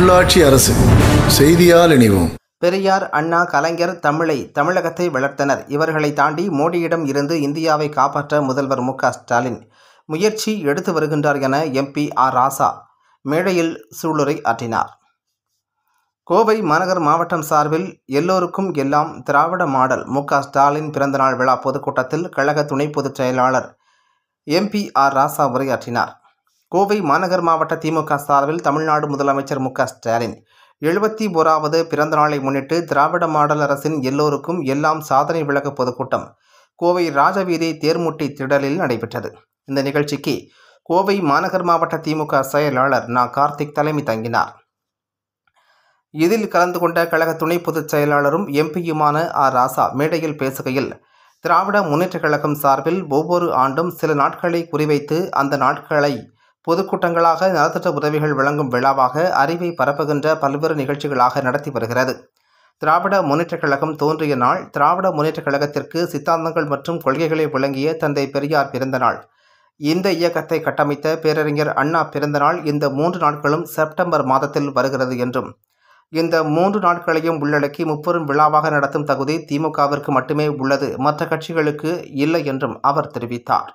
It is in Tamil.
உள்ளாட்சி அரசு செய்தியால் இணைவோம் பெரியார் அண்ணா கலைஞர் தமிழை தமிழகத்தை வளர்த்தனர் இவர்களை தாண்டி மோடியிடம் இருந்து இந்தியாவை காப்பாற்ற முதல்வர் மு ஸ்டாலின் முயற்சி எடுத்து வருகின்றார் என எம்பி ஆர் ராசா மேடையில் சூளுரை ஆற்றினார் கோவை மாநகர் மாவட்டம் சார்பில் எல்லோருக்கும் எல்லாம் திராவிட மாடல் மு ஸ்டாலின் பிறந்தநாள் விழா பொதுக்கூட்டத்தில் கழக துணை பொதுச் செயலாளர் எம்பி ஆர் ராசா உரையாற்றினார் கோவை மாநகர் மாவட்ட திமுக சார்பில் தமிழ்நாடு முதலமைச்சர் மு ஸ்டாலின் எழுபத்தி ஓராவது பிறந்த நாளை முன்னிட்டு திராவிட மாடல் அரசின் எல்லோருக்கும் எல்லாம் சாதனை விளக்க பொதுக்கூட்டம் கோவை ராஜவீதி தேர்முட்டி திடலில் நடைபெற்றது இந்த நிகழ்ச்சிக்கு கோவை மாநகர் மாவட்ட திமுக செயலாளர் நா கார்த்திக் தலைமை தங்கினார் இதில் கலந்து கொண்ட கழக துணை பொதுச் செயலாளரும் எம்பியுமான ஆர் ராசா மேடையில் பேசுகையில் திராவிட முன்னேற்றக் கழகம் சார்பில் ஒவ்வொரு ஆண்டும் சில நாட்களை குறிவைத்து அந்த நாட்களை பொதுக்கூட்டங்களாக நலத்திட்ட உதவிகள் வழங்கும் விழாவாக அறிவை பரப்புகின்ற பல்வேறு நிகழ்ச்சிகளாக நடத்தி வருகிறது திராவிட முன்னேற்றக் கழகம் தோன்றிய நாள் திராவிட முன்னேற்றக் கழகத்திற்கு சித்தாந்தங்கள் மற்றும் கொள்கைகளை விளங்கிய தந்தை பெரியார் பிறந்த நாள் இந்த இயக்கத்தை கட்டமைத்த பேரறிஞர் அண்ணா பிறந்த நாள் இந்த மூன்று நாட்களும் செப்டம்பர் மாதத்தில் வருகிறது என்றும் இந்த மூன்று நாட்களையும் உள்ளடக்கி முப்பெரும் விழாவாக நடத்தும் தகுதி திமுகவிற்கு மட்டுமே உள்ளது மற்ற கட்சிகளுக்கு இல்லை என்றும் அவர் தெரிவித்தார்